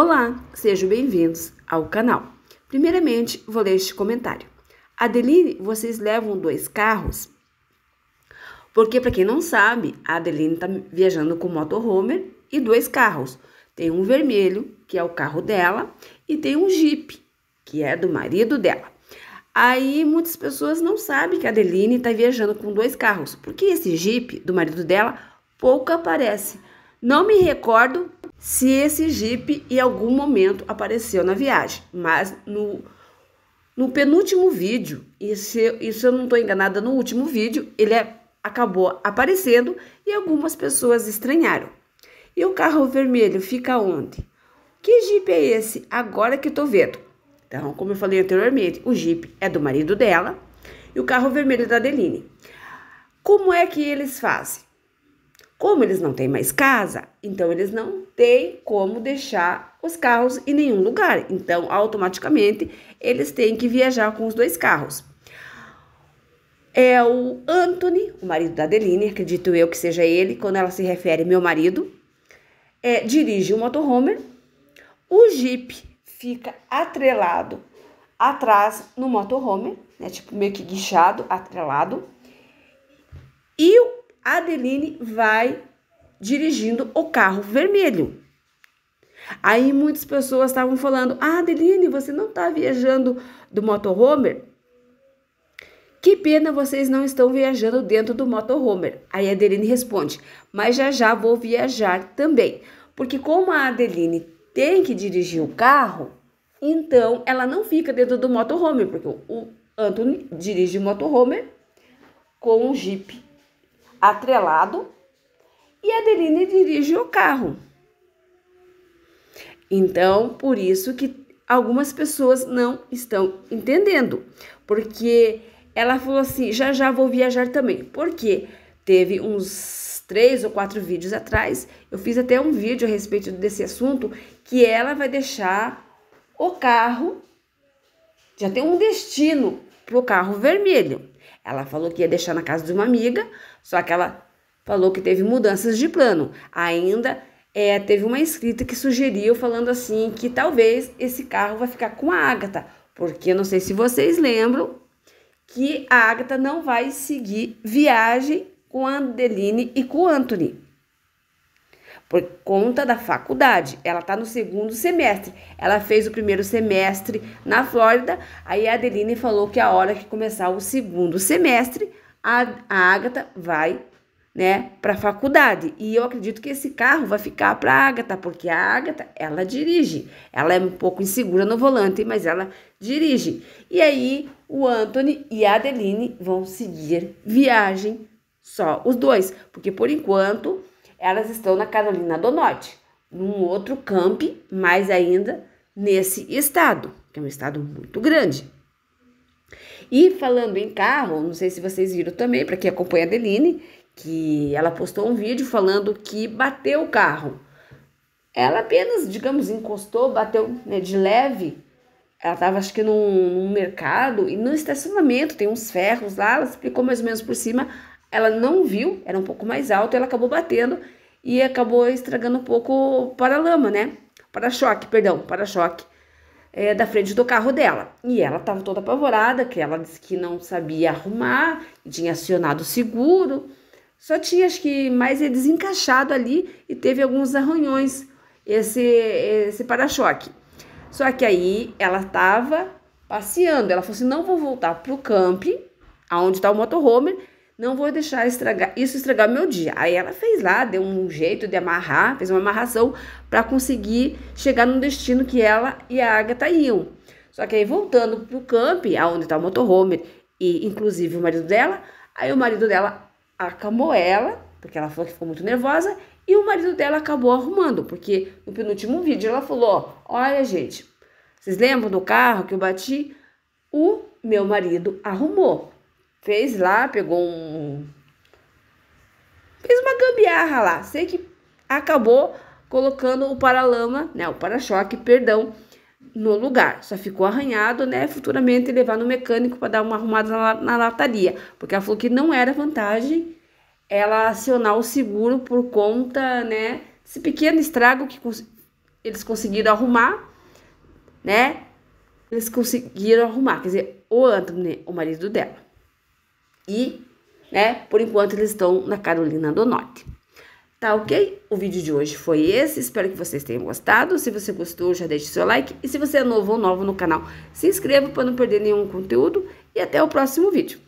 Olá, sejam bem-vindos ao canal. Primeiramente, vou ler este comentário. Adeline, vocês levam dois carros? Porque, para quem não sabe, a Adeline está viajando com motorhomer e dois carros. Tem um vermelho, que é o carro dela, e tem um Jeep, que é do marido dela. Aí muitas pessoas não sabem que a Adeline está viajando com dois carros, porque esse Jeep do marido dela pouco aparece. Não me recordo se esse Jeep em algum momento apareceu na viagem, mas no, no penúltimo vídeo, e se, e se eu não estou enganada, no último vídeo, ele é, acabou aparecendo e algumas pessoas estranharam. E o carro vermelho fica onde? Que Jeep é esse? Agora que estou vendo. Então, como eu falei anteriormente, o Jeep é do marido dela e o carro vermelho é da Adeline. Como é que eles fazem? Como eles não têm mais casa, então eles não têm como deixar os carros em nenhum lugar. Então, automaticamente, eles têm que viajar com os dois carros. É o Anthony, o marido da Adeline, acredito eu que seja ele, quando ela se refere meu marido, é, dirige o um motorhomer. O Jeep fica atrelado atrás no motorhome, né, tipo meio que guichado, atrelado. E Adeline vai dirigindo o carro vermelho. Aí muitas pessoas estavam falando: Ah, Adeline, você não está viajando do motorhomer? Que pena vocês não estão viajando dentro do motorhomer. Aí a Adeline responde: Mas já já vou viajar também. Porque como a Adeline tem que dirigir o carro, então ela não fica dentro do motorhomer, porque o Anthony dirige o motorhomer com um Jeep atrelado e Adeline dirige o carro. Então, por isso que algumas pessoas não estão entendendo, porque ela falou assim: já já vou viajar também. Porque teve uns três ou quatro vídeos atrás, eu fiz até um vídeo a respeito desse assunto, que ela vai deixar o carro, já tem um destino para o carro vermelho. Ela falou que ia deixar na casa de uma amiga, só que ela falou que teve mudanças de plano. Ainda é, teve uma escrita que sugeriu falando assim que talvez esse carro vai ficar com a Agatha, porque não sei se vocês lembram que a Agatha não vai seguir viagem com a Adeline e com o Anthony por conta da faculdade. Ela está no segundo semestre. Ela fez o primeiro semestre na Flórida. Aí a Adeline falou que é a hora que começar o segundo semestre, a, a Agatha vai né, para a faculdade. E eu acredito que esse carro vai ficar para a Agatha, porque a Agatha, ela dirige. Ela é um pouco insegura no volante, mas ela dirige. E aí o Anthony e a Adeline vão seguir viagem só os dois, porque por enquanto elas estão na Carolina do Norte, num outro camp, mais ainda nesse estado, que é um estado muito grande. E falando em carro, não sei se vocês viram também, para quem acompanha a Deline, que ela postou um vídeo falando que bateu o carro. Ela apenas, digamos, encostou, bateu né, de leve. Ela estava, acho que, num, num mercado e no estacionamento tem uns ferros lá. Ela explicou mais ou menos por cima ela não viu, era um pouco mais alto, ela acabou batendo e acabou estragando um pouco o para-lama, né? Para-choque, perdão, para-choque é, da frente do carro dela. E ela estava toda apavorada, que ela disse que não sabia arrumar, tinha acionado o seguro, só tinha acho que mais é desencaixado ali e teve alguns arranhões esse, esse para-choque. Só que aí ela estava passeando, ela falou assim, não vou voltar para o camping, aonde está o motorhome, não vou deixar estragar, isso estragar meu dia. Aí ela fez lá, deu um jeito de amarrar, fez uma amarração para conseguir chegar no destino que ela e a Agatha iam. Só que aí voltando pro camp, aonde tá o motorhome e inclusive o marido dela, aí o marido dela acalmou ela, porque ela falou que ficou muito nervosa, e o marido dela acabou arrumando, porque no penúltimo vídeo ela falou: Olha, gente, vocês lembram do carro que eu bati? O meu marido arrumou fez lá, pegou um. fez uma gambiarra lá. Sei que acabou colocando o paralama, né? O para-choque, perdão, no lugar. Só ficou arranhado, né? Futuramente levar no mecânico para dar uma arrumada na, lataria. Porque ela falou que não era vantagem ela acionar o seguro por conta, né? Esse pequeno estrago que cons eles conseguiram arrumar, né? Eles conseguiram arrumar. Quer dizer, o Anthony, o marido dela e, né, por enquanto eles estão na Carolina do Norte. Tá ok? O vídeo de hoje foi esse. Espero que vocês tenham gostado. Se você gostou, já deixe seu like. E se você é novo ou novo no canal, se inscreva para não perder nenhum conteúdo. E até o próximo vídeo.